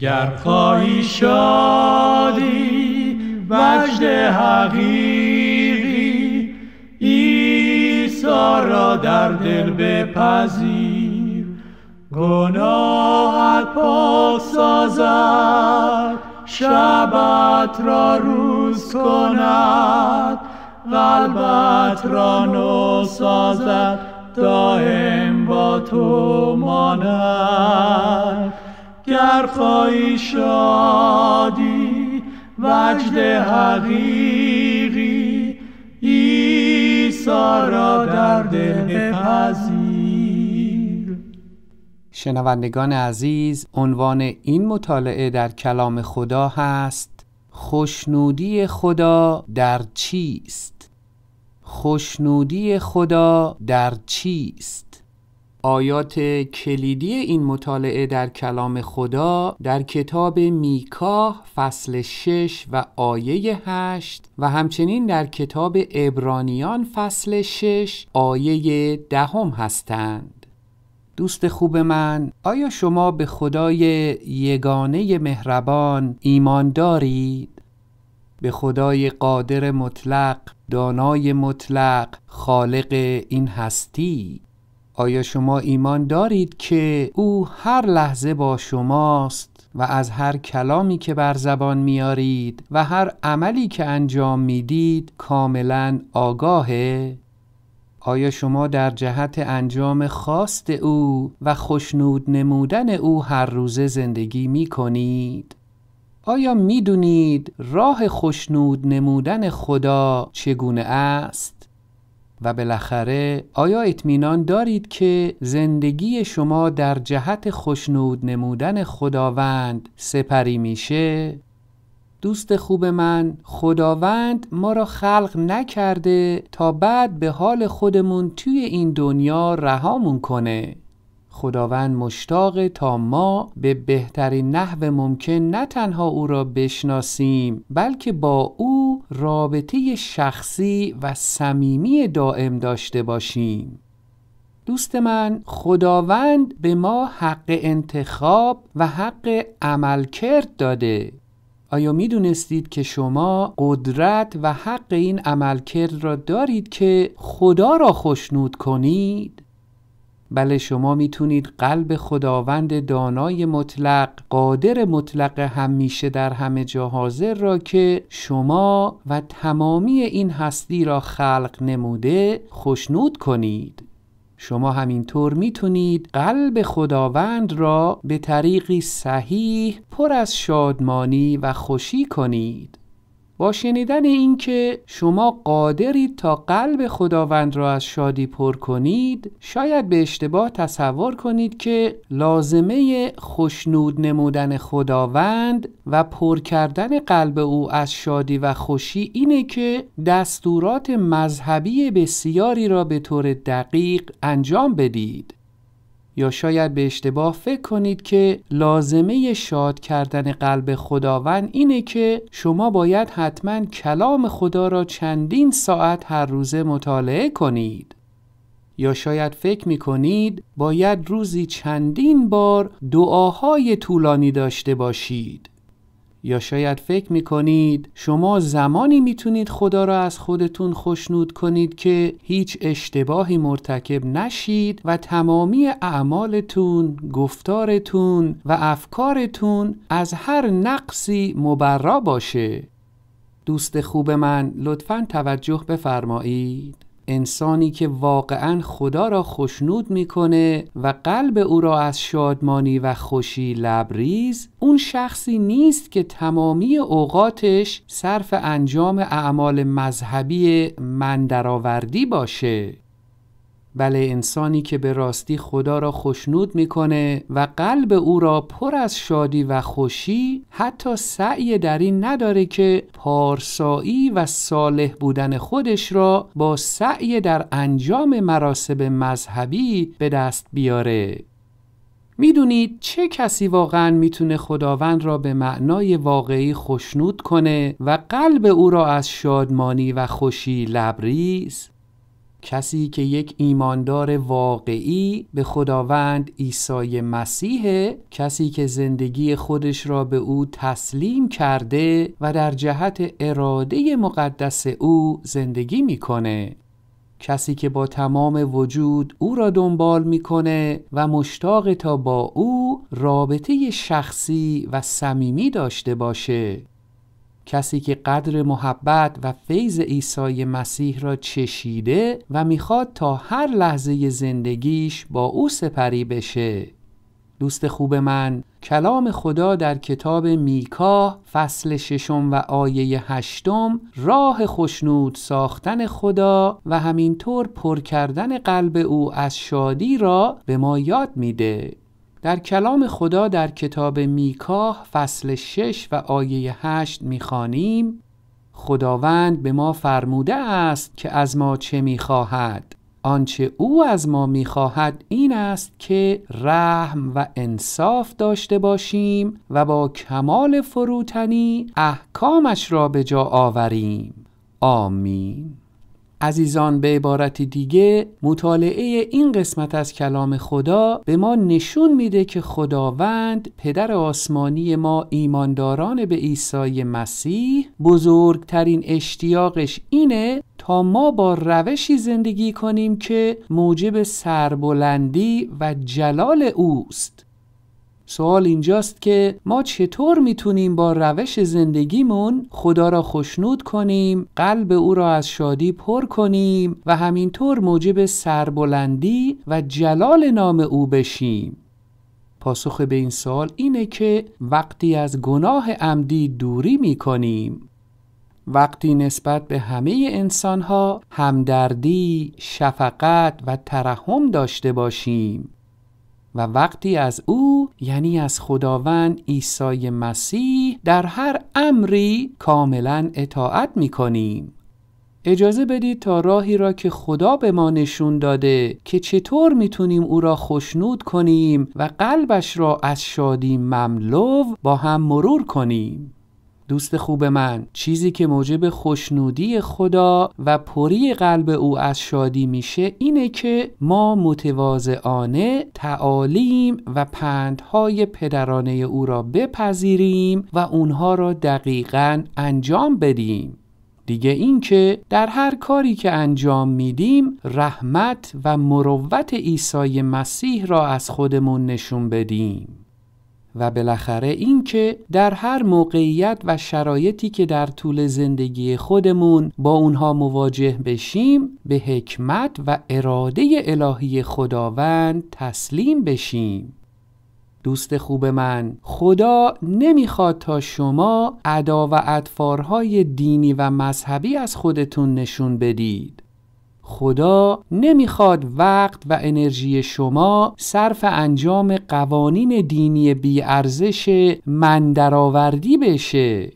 گر خواهی شادی وجد حقیقی ایسا را در دل بپذیر گناهت پاک سازد شبت را روز کند قلبت را نو سازد دائم با تو ماند گر خواهی شادی وجد حقیقی عیسی را در دل پذیر شنوندگان عزیز عنوان این مطالعه در کلام خدا هست خوشنودی خدا در چیست خوشنودی خدا در چیست آیات کلیدی این مطالعه در کلام خدا در کتاب میکا فصل 6 و آیه 8 و همچنین در کتاب ابرانیان فصل 6 آیه دهم هستند. دوست خوب من آیا شما به خدای یگانه مهربان ایمان دارید؟ به خدای قادر مطلق، دانای مطلق، خالق این هستی آیا شما ایمان دارید که او هر لحظه با شماست و از هر کلامی که بر زبان میارید و هر عملی که انجام میدید کاملا آگاهه؟ آیا شما در جهت انجام خواست او و خشنود نمودن او هر روزه زندگی می کنید؟ آیا می دونید راه خوشنود نمودن خدا چگونه است؟ و بالاخره آیا اطمینان دارید که زندگی شما در جهت خوشنود نمودن خداوند سپری میشه؟ دوست خوب من خداوند ما را خلق نکرده تا بعد به حال خودمون توی این دنیا رهامون کنه خداوند مشتاق تا ما به بهترین نحو ممکن نه تنها او را بشناسیم بلکه با او رابطه شخصی و صمیمی دائم داشته باشیم دوست من خداوند به ما حق انتخاب و حق کرد داده آیا می دونستید که شما قدرت و حق این کرد را دارید که خدا را خشنود کنید؟ بله شما میتونید قلب خداوند دانای مطلق قادر مطلق همیشه در همه جا حاضر را که شما و تمامی این هستی را خلق نموده خشنود کنید شما همینطور میتونید قلب خداوند را به طریقی صحیح پر از شادمانی و خوشی کنید با شنیدن اینکه شما قادرید تا قلب خداوند را از شادی پر کنید شاید به اشتباه تصور کنید که لازمه خوشنود نمودن خداوند و پر کردن قلب او از شادی و خوشی اینه که دستورات مذهبی بسیاری را به طور دقیق انجام بدید یا شاید به اشتباه فکر کنید که لازمه شاد کردن قلب خداوند اینه که شما باید حتما کلام خدا را چندین ساعت هر روزه مطالعه کنید یا شاید فکر می کنید باید روزی چندین بار دعاهای طولانی داشته باشید یا شاید فکر میکنید شما زمانی میتونید خدا را از خودتون خوشنود کنید که هیچ اشتباهی مرتکب نشید و تمامی اعمالتون، گفتارتون و افکارتون از هر نقصی مبرا باشه. دوست خوب من لطفا توجه بفرمایید. انسانی که واقعا خدا را خوشنود میکنه و قلب او را از شادمانی و خوشی لبریز اون شخصی نیست که تمامی اوقاتش صرف انجام اعمال مذهبی مندرآوردی باشه بله انسانی که به راستی خدا را خشنود میکنه و قلب او را پر از شادی و خوشی حتی سعی در این نداره که پارسایی و صالح بودن خودش را با سعی در انجام مراسم مذهبی به دست بیاره میدونید چه کسی واقعا میتونه خداوند را به معنای واقعی خشنود کنه و قلب او را از شادمانی و خوشی لبریز؟ کسی که یک ایماندار واقعی به خداوند عیسی مسیح کسی که زندگی خودش را به او تسلیم کرده و در جهت اراده مقدس او زندگی میکنه کسی که با تمام وجود او را دنبال میکنه و مشتاق تا با او رابطه شخصی و صمیمی داشته باشه کسی که قدر محبت و فیض عیسی مسیح را چشیده و میخواد تا هر لحظه زندگیش با او سپری بشه دوست خوب من کلام خدا در کتاب میکا فصل ششم و آیه هشتم راه خشنود ساختن خدا و همینطور پر کردن قلب او از شادی را به ما یاد میده در کلام خدا در کتاب میکاه فصل 6 و آیه 8 میخوانیم خداوند به ما فرموده است که از ما چه میخواهد آنچه او از ما میخواهد این است که رحم و انصاف داشته باشیم و با کمال فروتنی احکامش را به جا آوریم آمین عزیزان به عبارت دیگه مطالعه این قسمت از کلام خدا به ما نشون میده که خداوند پدر آسمانی ما ایمانداران به عیسی مسیح بزرگترین اشتیاقش اینه تا ما با روشی زندگی کنیم که موجب سربلندی و جلال اوست سوال اینجاست که ما چطور میتونیم با روش زندگیمون خدا را خوشنود کنیم قلب او را از شادی پر کنیم و همینطور موجب سربلندی و جلال نام او بشیم پاسخ به این سال اینه که وقتی از گناه عمدی دوری می کنیم وقتی نسبت به همه انسانها همدردی، شفقت و ترحم داشته باشیم و وقتی از او یعنی از خداوند عیسی مسیح در هر امری کاملا اطاعت می کنیم. اجازه بدید تا راهی را که خدا به ما نشون داده که چطور میتونیم او را خوشنود کنیم و قلبش را از شادی مملو با هم مرور کنیم. دوست خوب من چیزی که موجب خوشنودی خدا و پری قلب او از شادی میشه اینه که ما متواضعانه تعالیم و پندهای پدرانه او را بپذیریم و اونها را دقیقا انجام بدیم دیگه اینکه در هر کاری که انجام میدیم رحمت و مروت عیسی مسیح را از خودمون نشون بدیم و بالاخره اینکه در هر موقعیت و شرایطی که در طول زندگی خودمون با اونها مواجه بشیم به حکمت و اراده الهی خداوند تسلیم بشیم دوست خوب من خدا نمیخواد تا شما ادا و ادفارهای دینی و مذهبی از خودتون نشون بدید خدا نمیخواد وقت و انرژی شما صرف انجام قوانین دینی بیارزش من درآوردی بشه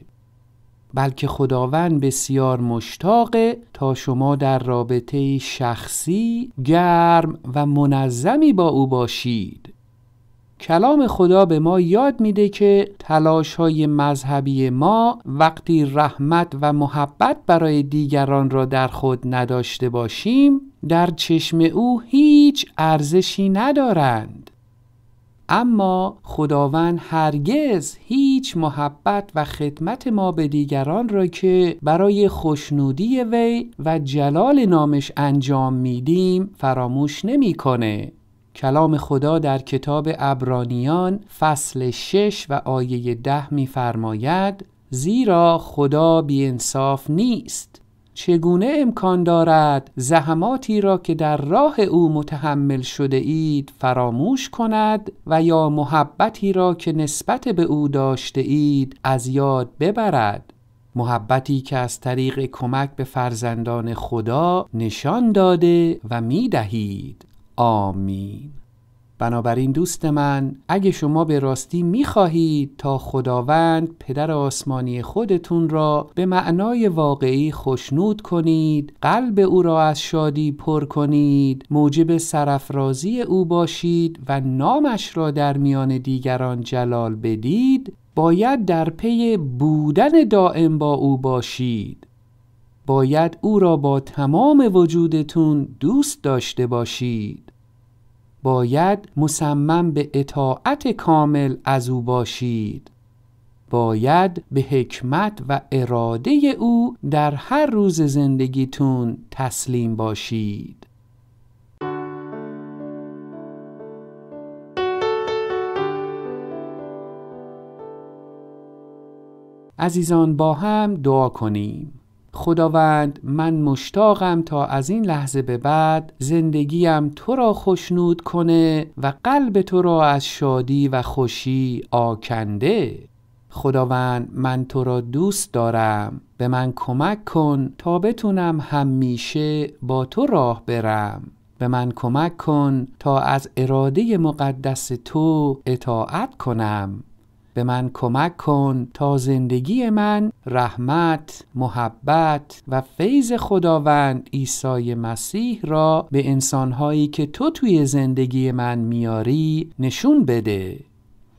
بلکه خداوند بسیار مشتاق تا شما در رابطه شخصی گرم و منظمی با او باشید کلام خدا به ما یاد میده که تلاش های مذهبی ما وقتی رحمت و محبت برای دیگران را در خود نداشته باشیم در چشم او هیچ ارزشی ندارند اما خداوند هرگز هیچ محبت و خدمت ما به دیگران را که برای خوشنودی وی و جلال نامش انجام میدیم فراموش نمیکنه کلام خدا در کتاب ابرانیان فصل 6 و آیه 10 می‌فرماید زیرا خدا بیانصاف نیست چگونه امکان دارد زحماتی را که در راه او متحمل شده اید فراموش کند و یا محبتی را که نسبت به او داشته اید از یاد ببرد محبتی که از طریق کمک به فرزندان خدا نشان داده و می دهید آمین بنابراین دوست من اگه شما به راستی میخواهید تا خداوند پدر آسمانی خودتون را به معنای واقعی خشنود کنید قلب او را از شادی پر کنید موجب سرافرازی او باشید و نامش را در میان دیگران جلال بدید باید در پی بودن دائم با او باشید باید او را با تمام وجودتون دوست داشته باشید باید مصمم به اطاعت کامل از او باشید باید به حکمت و اراده او در هر روز زندگیتون تسلیم باشید عزیزان با هم دعا کنیم خداوند من مشتاقم تا از این لحظه به بعد زندگیم تو را خوشنود کنه و قلب تو را از شادی و خوشی آکنده خداوند من تو را دوست دارم به من کمک کن تا بتونم همیشه با تو راه برم به من کمک کن تا از اراده مقدس تو اطاعت کنم به من کمک کن تا زندگی من رحمت، محبت و فیض خداوند عیسی مسیح را به انسانهایی که تو توی زندگی من میاری نشون بده.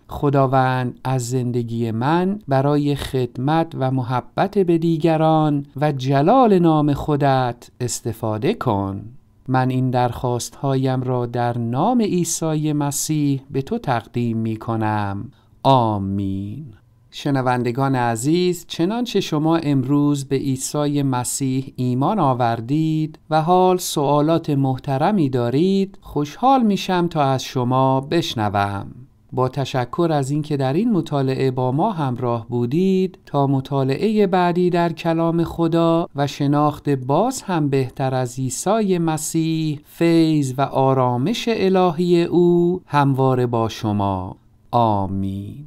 خداوند از زندگی من برای خدمت و محبت به دیگران و جلال نام خودت استفاده کن. من این درخواست هایم را در نام عیسی مسیح به تو تقدیم می کنم. آمین شنوندگان عزیز چنانچه شما امروز به عیسی مسیح ایمان آوردید و حال سوالات محترمی دارید خوشحال میشم تا از شما بشنوم با تشکر از اینکه در این مطالعه با ما همراه بودید تا مطالعه بعدی در کلام خدا و شناخت باز هم بهتر از عیسی مسیح فیض و آرامش الهی او همواره با شما 奥秘。